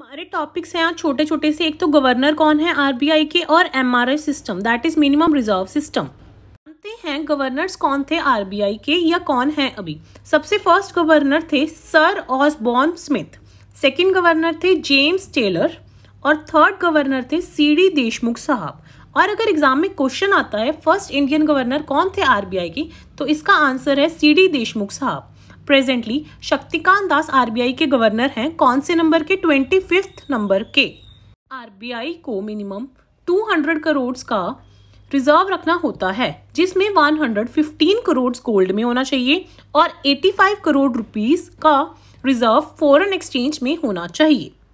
हमारे टॉपिक्स हैं यहाँ छोटे छोटे से एक तो गवर्नर कौन है आरबीआई के और MRI system that is minimum reserve system जानते हैं गवर्नर्स कौन थे आरबीआई के या कौन है अभी सबसे फर्स्ट गवर्नर थे sir Osborne Smith second governor थे जेम्स टेलर और थर्ड गवर्नर थे सी देशमुख साहब और अगर एग्जाम में क्वेश्चन आता है फर्स्ट इंडियन गवर्नर कौन थे आरबीआई की तो इसका आंसर है सी देशमुख साहब प्रेजेंटली शक्तिकांत दास आरबीआई के गवर्नर हैं कौन से नंबर के ट्वेंटी फिफ्थ नंबर के आरबीआई को मिनिमम टू हंड्रेड करोड़ का रिजर्व रखना होता है जिसमें one hundred fifteen crore gold में होना चाहिए और एटी फाइव करोड़ रुपीज का रिजर्व फॉरन एक्सचेंज में होना चाहिए